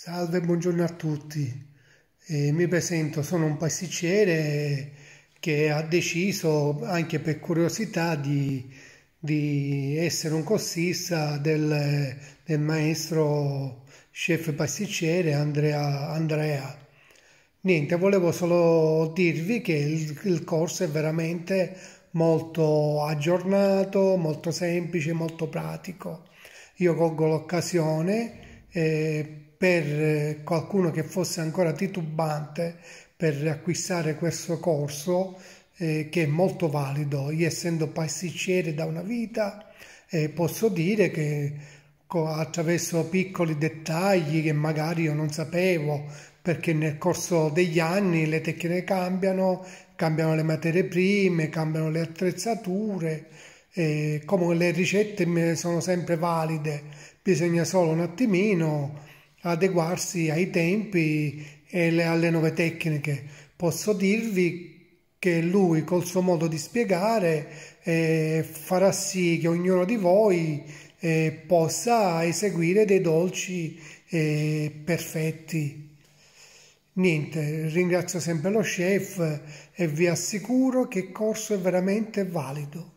Salve, buongiorno a tutti. Eh, mi presento, sono un pasticciere che ha deciso anche per curiosità di, di essere un corsista del, del, maestro chef pasticciere Andrea, Andrea. Niente, volevo solo dirvi che il, il corso è veramente molto aggiornato, molto semplice, molto pratico. Io colgo l'occasione. Eh, per eh, qualcuno che fosse ancora titubante per acquistare questo corso eh, che è molto valido. Io essendo pasticciere da una vita eh, posso dire che attraverso piccoli dettagli che magari io non sapevo perché nel corso degli anni le tecniche cambiano, cambiano le materie prime, cambiano le attrezzature, eh, come le ricette sono sempre valide, bisogna solo un attimino adeguarsi ai tempi e alle nuove tecniche. Posso dirvi che lui col suo modo di spiegare eh, farà sì che ognuno di voi eh, possa eseguire dei dolci eh, perfetti. Niente, ringrazio sempre lo chef e vi assicuro che il corso è veramente valido.